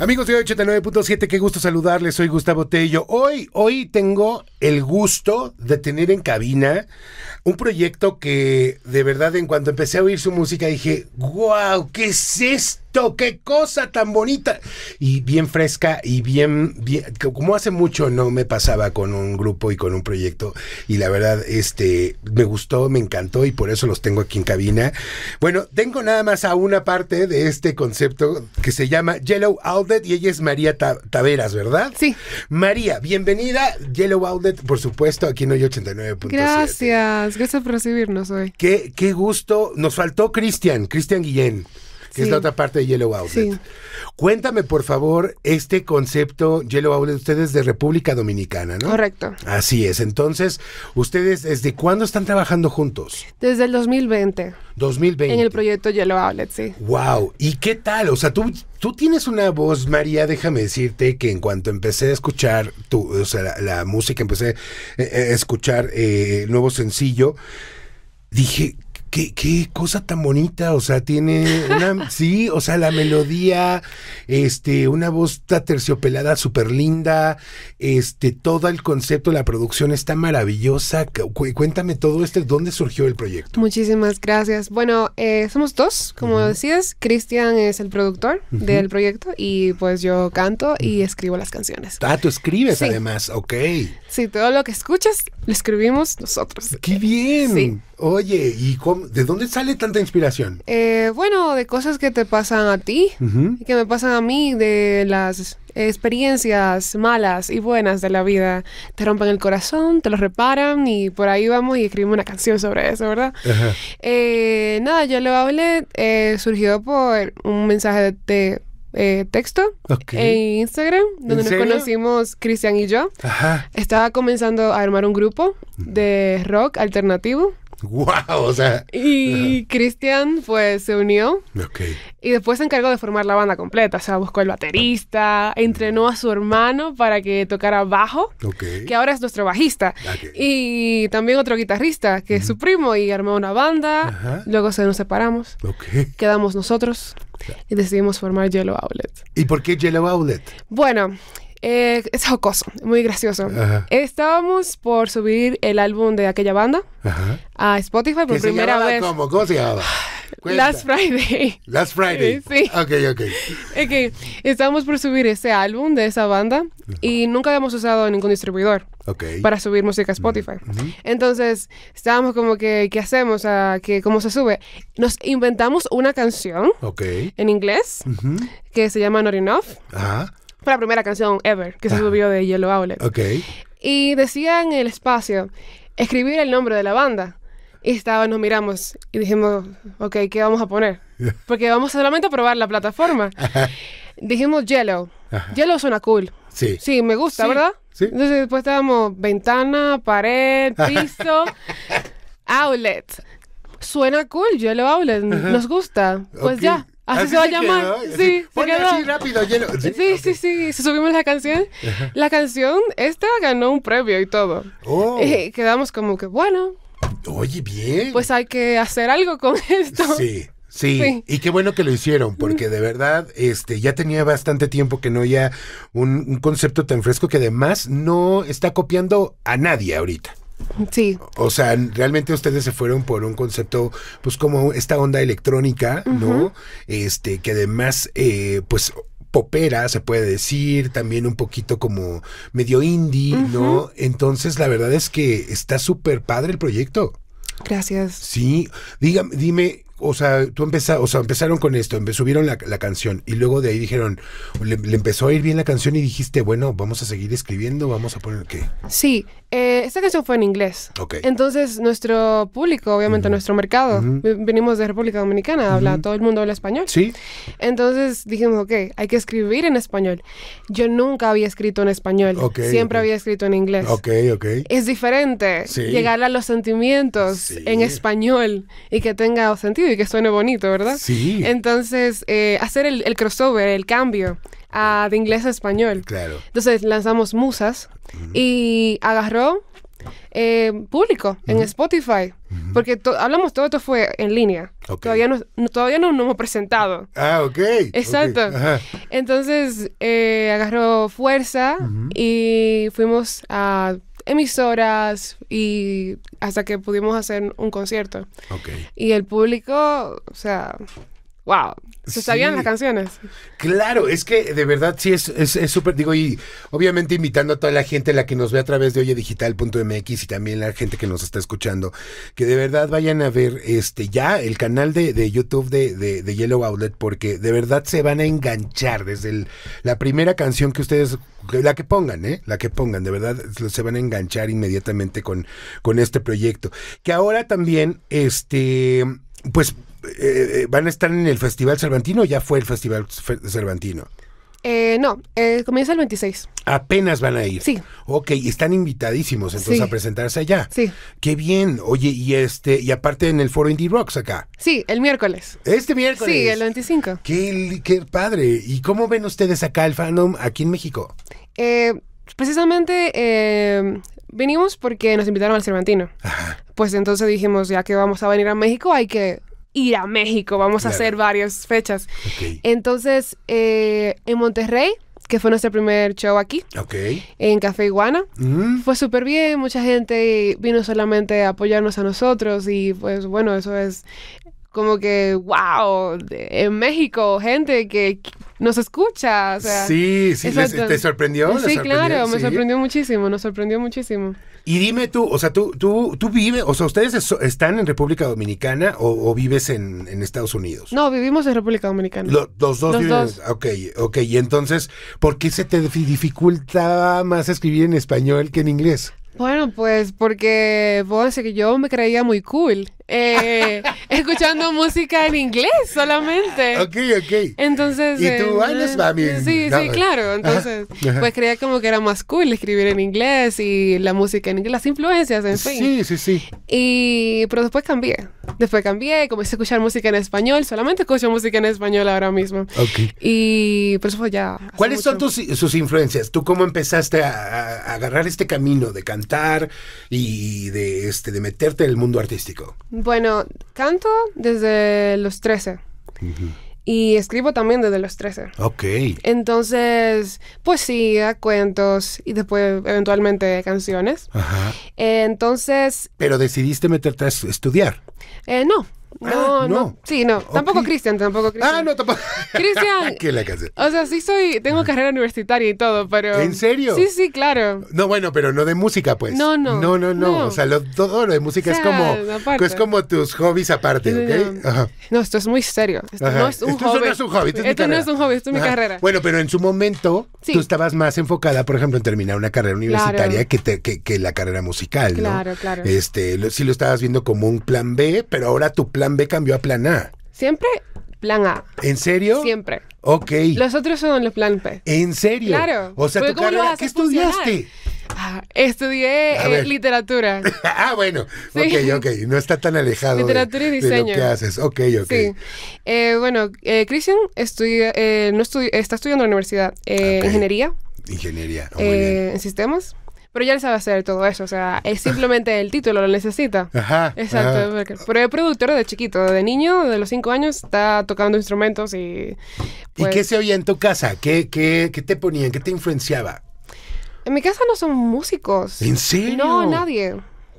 Amigos de 89.7, qué gusto saludarles. Soy Gustavo Tello. Hoy, hoy tengo el gusto de tener en cabina un proyecto que de verdad en cuanto empecé a oír su música dije, wow, ¿qué es esto? qué cosa tan bonita. Y bien fresca y bien, como hace mucho no me pasaba con un grupo y con un proyecto. Y la verdad, este, me gustó, me encantó y por eso los tengo aquí en cabina. Bueno, tengo nada más a una parte de este concepto que se llama Yellow Outlet y ella es María Taveras, ¿verdad? Sí. María, bienvenida. Yellow Outlet, por supuesto, aquí en hoy 89 Gracias, gracias por recibirnos hoy. Qué, qué gusto. Nos faltó Cristian, Cristian Guillén que es la otra parte de Yellow Outlet. Cuéntame, por favor, este concepto Yellow Outlet, ustedes de República Dominicana, ¿no? Correcto. Así es. Entonces, ¿ustedes desde cuándo están trabajando juntos? Desde el 2020. 2020. En el proyecto Yellow Outlet, sí. Wow. ¿Y qué tal? O sea, tú, tú tienes una voz, María, déjame decirte que en cuanto empecé a escuchar tu, la, música, empecé eh, eh, a escuchar eh, el nuevo sencillo, dije, Qué, cosa tan bonita, o sea, tiene una, sí, o sea, la melodía, este, una voz terciopelada súper linda, este, todo el concepto, la producción está maravillosa. Cuéntame todo esto, ¿dónde surgió el proyecto? Muchísimas gracias. Bueno, eh, somos dos, como decías, Cristian es el productor del proyecto y pues yo canto y escribo las canciones. Ah, tú escribes además, ok. Sí, todo lo que escuchas lo escribimos nosotros. ¡Qué bien! Oye, ¿y cómo? ¿de dónde sale tanta inspiración? Eh, bueno, de cosas que te pasan a ti, que me pasan a mí, de las experiencias malas y buenas de la vida. Te rompen el corazón, te lo reparan y por ahí vamos y escribimos una canción sobre eso, ¿verdad? Eh, nada, yo lo hablé, eh, surgió por un mensaje de... Eh, texto en Instagram, donde nos conocimos Cristian y yo. Estaba comenzando a armar un grupo de rock alternativo ¡Wow! O sea. Y Cristian, pues, se unió. Okay. Y después se encargó de formar la banda completa. O sea, buscó el baterista, entrenó a su hermano para que tocara bajo, que ahora es nuestro bajista. Ah, y también otro guitarrista, que es su primo, y armó una banda. Luego se nos separamos. Quedamos nosotros y decidimos formar Yellow Outlet. ¿Y por qué Yellow Outlet? Bueno, eh, es jocoso, muy gracioso. Estábamos por subir el álbum de aquella banda a Spotify por primera vez. ¿Cómo? se llamaba? Last Friday. Last Friday. Sí. Ok, ok. estábamos por subir ese álbum de esa banda y nunca habíamos usado ningún distribuidor para subir música a Spotify. Mm, Entonces, estábamos como que, ¿qué hacemos? ¿A que, ¿Cómo se sube? Nos inventamos una canción en inglés que se llama Not Enough. Ajá fue la primera canción ever que se ah. subió de Yellow Outlet. Ok. Y decía en el espacio, escribir el nombre de la banda. Y estaba, nos miramos y dijimos, ok, ¿qué vamos a poner? Porque vamos solamente a probar la plataforma. Dijimos Yellow. Yellow suena cool. Sí. Sí, me gusta, ¿verdad? Sí. Entonces después estábamos ventana, pared, piso, outlet. Suena cool, Yellow Outlet. Nos gusta. Pues ya, Así, se va a llamar. sí, sí, Sí, sí, sí, Subimos la canción. La canción, esta ganó un premio y todo. Oh. Eh, quedamos como que, bueno. Oye, bien. Pues hay que hacer algo con esto. Sí. Sí, y qué bueno que lo hicieron, porque de verdad, este, ya tenía bastante tiempo que no había un concepto tan fresco que además no está copiando a nadie ahorita. Sí. O sea, realmente ustedes se fueron por un concepto, pues como esta onda electrónica, ¿no? Este, que además, eh, pues popera, se puede decir, también un poquito como medio indie, ¿no? Entonces, la verdad es que está súper padre el proyecto. Gracias. Sí, dígame, dime, o sea, tú empezaste... o sea, empezaron con esto, subieron la, la, canción y luego de ahí dijeron, le, empezó a ir bien la canción y dijiste, bueno, vamos a seguir escribiendo, vamos a poner qué. Sí, eh, esta canción fue en inglés. Okay. Entonces, nuestro público, obviamente, nuestro mercado, venimos de República Dominicana, habla, todo el mundo habla español. Sí. Entonces dijimos, ok, hay que escribir en español. Yo nunca había escrito en español, okay, siempre había escrito en inglés. Ok, ok. Es diferente llegar a los sentimientos en español y que tenga sentido que suene bonito, ¿verdad? Sí. Entonces, eh, hacer el, crossover, el cambio de inglés a español. Claro. Entonces lanzamos Musas y agarró eh, público en Spotify. Porque hablamos, todo esto fue en línea. Todavía, no, todavía no nos hemos presentado. Ah, ok. Exacto. Entonces eh, agarró fuerza y fuimos a emisoras y hasta que pudimos hacer un concierto. Y el público, o sea, wow, ¿Se sabían las canciones? Claro, es que de verdad sí es súper, es, digo, y obviamente invitando a toda la gente, la que nos ve a través de oyedigital.mx y también la gente que nos está escuchando, que de verdad vayan a ver este ya el canal de, YouTube de, de, Yellow Outlet, porque de verdad se van a enganchar desde la primera canción que ustedes, la que pongan, ¿eh? La que pongan, de verdad se van a enganchar inmediatamente con, con este proyecto. Que ahora también, este, pues eh, eh, van a estar en el Festival Cervantino o ya fue el Festival Cervantino? Eh, no, comienza el 26. Apenas van a ir. Sí. Ok, están invitadísimos entonces a presentarse allá. Sí. Qué bien. Oye, y este, y aparte en el foro Indie Rocks acá. Sí, el miércoles. Este miércoles. Sí, el 25. Qué, padre. ¿Y cómo ven ustedes acá el fandom aquí en México? precisamente venimos porque nos invitaron al Cervantino. Ajá. Pues entonces dijimos, ya que vamos a venir a México, hay que ir a México, vamos a hacer varias fechas. Entonces, eh, en Monterrey, que fue nuestro primer show aquí, en Café Iguana, mm. fue súper bien, mucha gente vino solamente a apoyarnos a nosotros y pues bueno, eso es como que, wow, en México, gente que nos escucha. O sea, sí, sí, ¿te sorprendió? Sí, claro, me sorprendió muchísimo, nos sorprendió muchísimo. Y dime tú, o sea, tú, tú, tú vives, o sea, ¿ustedes están en República Dominicana o, vives en, Estados Unidos? No, vivimos en República Dominicana. los dos los Ok, ok. Y entonces, ¿por qué se te dificultaba más escribir en español que en inglés? Bueno, pues porque vos, que yo me creía muy cool eh, escuchando música en inglés solamente. Ok, ok. Entonces. Y tú eh, va bien Sí, sí, claro. Entonces, pues creía como que era más cool escribir en inglés y la música en inglés, las influencias, en fin. Sí, sí, sí. Y, pero después cambié. Después cambié, comencé a escuchar música en español, solamente escucho música en español ahora mismo. Ok. Y, por eso fue ya. ¿Cuáles son tus, sus influencias? ¿Tú cómo empezaste a, a agarrar este camino de cantar y de, este, de meterte en el mundo artístico? Bueno, canto desde los 13. Y escribo también desde los 13. Ok. Entonces, pues poesía, cuentos y después eventualmente canciones. Ajá. entonces... Pero decidiste meterte a estudiar. Eh, no. Ah, no, no, Sí, no. Tampoco Cristian, tampoco ah, Cristian. Ah, no, tampoco. Cristian. ¿Qué la O sea, sí soy. Tengo carrera universitaria y todo, pero. ¿En serio? Sí, sí, claro. No, bueno, pero no de música, pues. No, no. No, no, no. O sea, todo lo de música es como. Aparte. Es pues, como tus hobbies aparte, ¿ok? No, Ajá. no esto es muy serio. Esto no es un esto hobby. no es un hobby. Esto, es no es un hobby, esto es mi carrera. Bueno, pero en su momento tú estabas más enfocada, por ejemplo, en terminar una carrera universitaria que, que, la carrera musical, ¿no? Claro, claro. Este, sí lo estabas viendo como un plan B, pero ahora tu plan plan B cambió a plan A. Siempre plan A. ¿En serio? Siempre. Ok. Los otros son los plan B. ¿En serio? Claro. O sea, ¿qué estudiaste? Ah, estudié eh, literatura. ah, bueno. Ok, ok. No está tan alejado literatura y diseño. haces. Ok, ok. Sí. Eh, bueno, eh, Christian eh, no está estudiando en la universidad ingeniería. Ingeniería. Oh, en sistemas. Pero ya él sabe hacer todo eso, o sea, es simplemente el título, lo necesita. Ajá. Exacto. Pero es productor de chiquito, de niño, de los cinco años, está tocando instrumentos y... ¿Y qué pues se oía en tu casa? ¿Qué, qué, qué te ponían? ¿Qué te influenciaba? En mi casa no son músicos. ¿En serio? No, nadie.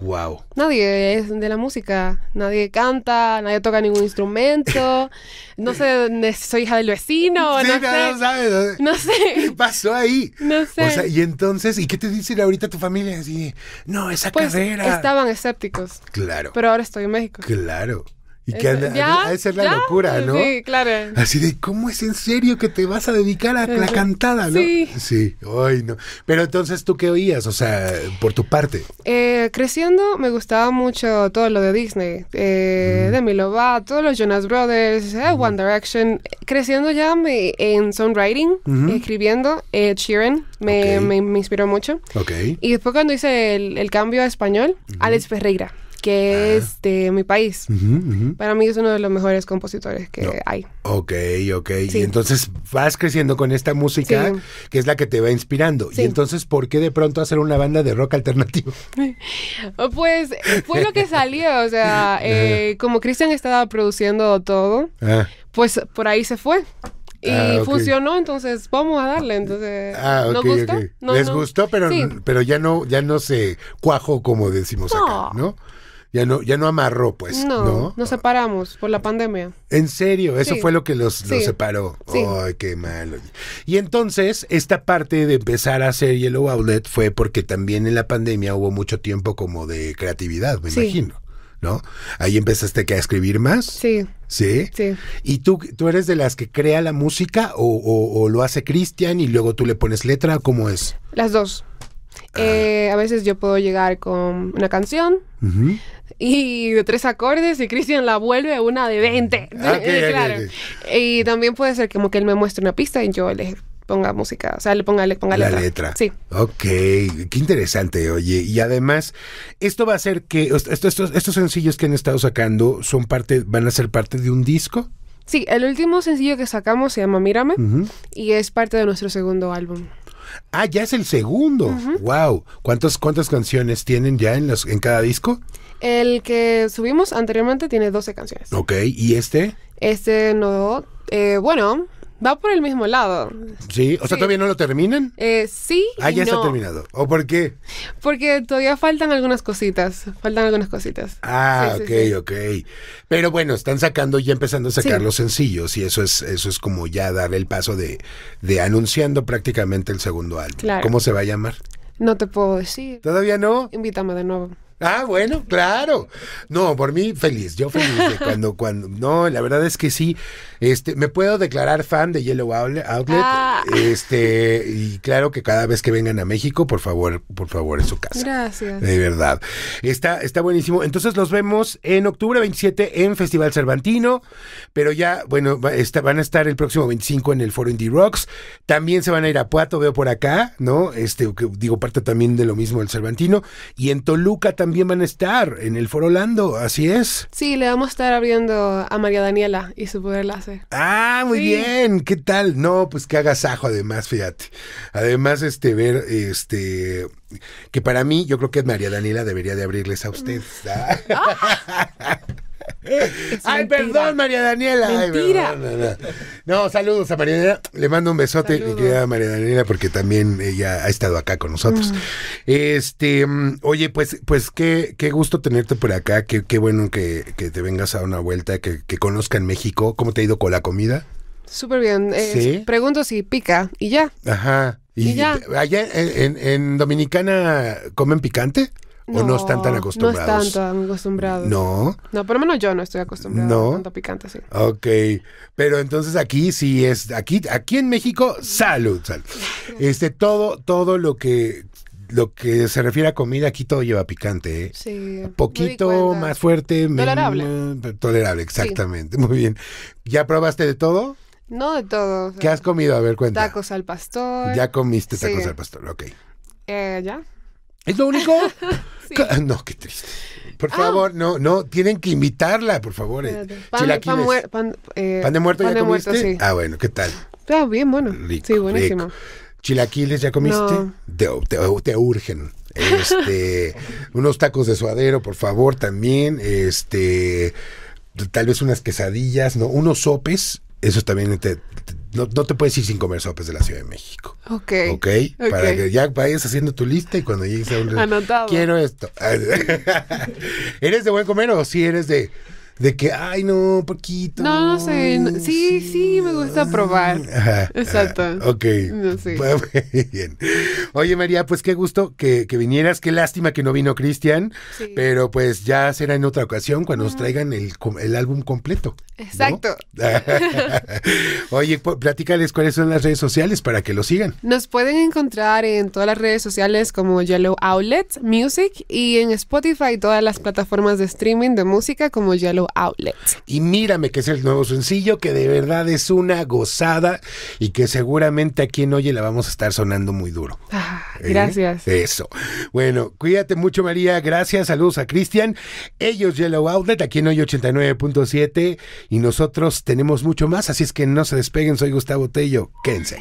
Wow. Nadie es de la música, nadie canta, nadie toca ningún instrumento. No sé, soy hija del vecino. Sí, no, sé. No, sabes, ¿eh? no, sé. ¿Qué pasó ahí? No sé. O sea, y entonces, ¿y qué te dice ahorita tu familia? Así, no, esa pues, carrera. Estaban escépticos. Claro. Pero ahora estoy en México. Claro. Y que ¿Ya? es la locura, ¿no? Sí, claro. Así de, ¿cómo es en serio que te vas a dedicar a la cantada, no? Sí. Sí, ay, no. Pero entonces, ¿tú qué oías? O sea, por tu parte. Eh, creciendo, me gustaba mucho todo lo de Disney. Eh, Demi Lovato, todos los Jonas Brothers, eh, One Direction. Creciendo ya me, en songwriting, escribiendo, eh, Sheeran me, me, inspiró mucho. Ok. Y después cuando hice el, cambio a español, Alex Ferreira que ah. es de mi país. Para mí es uno de los mejores compositores que hay. Ok, ok. Y entonces vas creciendo con esta música que es la que te va inspirando. Y entonces, ¿por qué de pronto hacer una banda de rock alternativo? pues fue lo que salió. O sea, eh, como Cristian estaba produciendo todo, ah. pues por ahí se fue. Y ah, funcionó, entonces vamos a darle. Entonces, ¿no gustó? Les gustó, pero, pero ya no, ya no se cuajo como decimos acá, ¿no? ya no, ya no amarró, pues. No, no, nos separamos por la pandemia. En serio, eso fue lo que los, separó. Ay, qué malo. Y entonces, esta parte de empezar a hacer Yellow Outlet fue porque también en la pandemia hubo mucho tiempo como de creatividad, me imagino. ¿No? Ahí empezaste a escribir más. Sí. ¿Sí? Sí. ¿Y tú, tú eres de las que crea la música o, o, o lo hace Cristian y luego tú le pones letra? ¿Cómo es? Las dos. Ah. Eh, a veces yo puedo llegar con una canción y de tres acordes y Cristian la vuelve a una de 20. Ah, y también puede ser como que él me muestre una pista y yo le ponga música, o sea, le ponga, le ponga la letra. Sí. Ok, qué interesante, oye. Y además, esto va a ser que, estos, estos, estos sencillos que han estado sacando son parte, van a ser parte de un disco. Sí, el último sencillo que sacamos se llama Mírame y es parte de nuestro segundo álbum. Ah, ya es el segundo. Wow. ¿Cuántas cuántas canciones tienen ya en los en cada disco? El que subimos anteriormente tiene 12 canciones. Ok, ¿y este? Este no eh, bueno, Va por el mismo lado. Sí, o sea, todavía no lo terminan. Eh, sí. Ah, ya está terminado. ¿O por qué? Porque todavía faltan algunas cositas. Faltan algunas cositas. Ah, ok, ok. Pero bueno, están sacando, ya empezando a sacar los sencillos y eso es, eso es como ya dar el paso de, de anunciando prácticamente el segundo álbum. ¿Cómo se va a llamar? No te puedo decir. ¿Todavía no? Invítame de nuevo. Ah, bueno, claro. No, por mí feliz, yo feliz cuando, cuando, no, la verdad es que sí, este, me puedo declarar fan de Yellow Outlet, ah. este, y claro que cada vez que vengan a México, por favor, por favor, en su casa. Gracias. De verdad. Está, está buenísimo. Entonces los vemos en octubre 27 en Festival Cervantino, pero ya, bueno, van a estar el próximo 25 en el Foro Indie Rocks, también se van a ir a Puato, veo por acá, ¿no? Este, digo, parte también de lo mismo del Cervantino, y en Toluca también también van a estar en el Foro Lando, así es. Sí, le vamos a estar abriendo a María Daniela y su poder láser. Ah, muy bien, ¿qué tal? No, pues que hagas ajo además, fíjate. Además, este, ver, este, que para mí yo creo que María Daniela debería de abrirles a ustedes. ¿ah? ah. Ay, perdón, María Daniela. no, saludos a María Daniela. Le mando un besote, mi María Daniela, porque también ella ha estado acá con nosotros. Mm. Este, mm, oye, pues, pues qué, qué gusto tenerte por acá. Qué, bueno que, te vengas a una vuelta, que, que conozcan México. ¿Cómo te ha ido con la comida? Súper bien. Eh, pregunto si pica y ya. Ajá. ¿Y, ya? allá en Dominicana comen picante? o no están tan acostumbrados. No están tan acostumbrados. No. No, por lo menos yo no estoy acostumbrado no. a tanto picante, sí. Ok. Pero entonces aquí sí es, aquí, aquí en México, salud, Este, todo, todo lo que lo que se refiere a comida, aquí todo lleva picante. ¿eh? Sí. Poquito, más fuerte. Tolerable. tolerable, exactamente. Muy bien. ¿Ya probaste de todo? No de todo. ¿Qué has comido? A ver, cuenta. Tacos al pastor. Ya comiste tacos al pastor, ok. Eh, ya. ¿Es lo único? No, qué triste. Por ah. favor, no, no, tienen que invitarla, por favor. Eh. Pan, eh, pan, de muerto sí. Ah, bueno, ¿qué tal? Está bien, bueno. sí, buenísimo. Chilaquiles ya comiste. Te, te, urgen. Este, unos tacos de suadero, por favor, también. Este, tal vez unas quesadillas, ¿no? Unos sopes. Eso también te, no, no, te puedes ir sin comer sopes de la Ciudad de México. Ok. Ok. Para que ya vayas haciendo tu lista y cuando llegues a un Anotado. Quiero esto. ¿Eres de buen comer o si eres de de que, ay, no, poquito. No, no sé. sí, sí, me gusta ah, probar. Ah, Exacto. ok. No sé. Bien. Oye, María, pues qué gusto que, que vinieras. Qué lástima que no vino Cristian, pero pues ya será en otra ocasión cuando nos ah. traigan el, álbum completo. Exacto. Oye, pues, platícales cuáles son las redes sociales para que lo sigan. Nos pueden encontrar en todas las redes sociales como Yellow Outlet Music y en Spotify todas las plataformas de streaming de música como Yellow Outlet. Y mírame que es el nuevo sencillo que de verdad es una gozada y que seguramente aquí en Oye la vamos a estar sonando muy duro. Ah, gracias. ¿Eh? Eso. Bueno, cuídate mucho María, gracias, saludos a Cristian. Ellos Yellow Outlet aquí en Oye 89.7 y nosotros tenemos mucho más, así es que no se despeguen, soy Gustavo Tello, quédense.